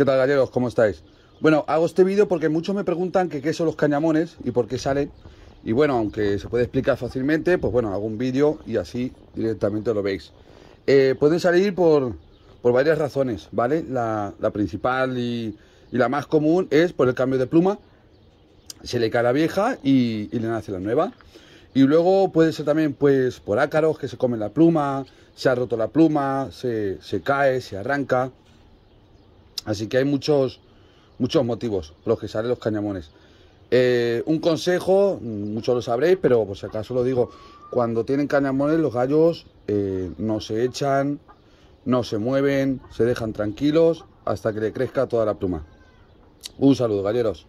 ¿Qué tal gallegos? ¿Cómo estáis? Bueno, hago este vídeo porque muchos me preguntan qué son los cañamones y por qué salen. Y bueno, aunque se puede explicar fácilmente, pues bueno, hago un vídeo y así directamente lo veis. Eh, pueden salir por, varias razones, ¿vale? La, principal y, la más común es por el cambio de pluma. Se le cae la vieja y, le nace la nueva. Y luego puede ser también pues por ácaros que se comen la pluma, se ha roto la pluma, se, se cae, se arranca. Así que hay muchos, muchos motivos por los que salen los cañamones. Eh, un consejo, mm, muchos lo sabréis, pero por si acaso lo digo, cuando tienen cañamones los gallos eh, no se echan, no se mueven, se dejan tranquilos hasta que le crezca toda la pluma. Un saludo, galleros.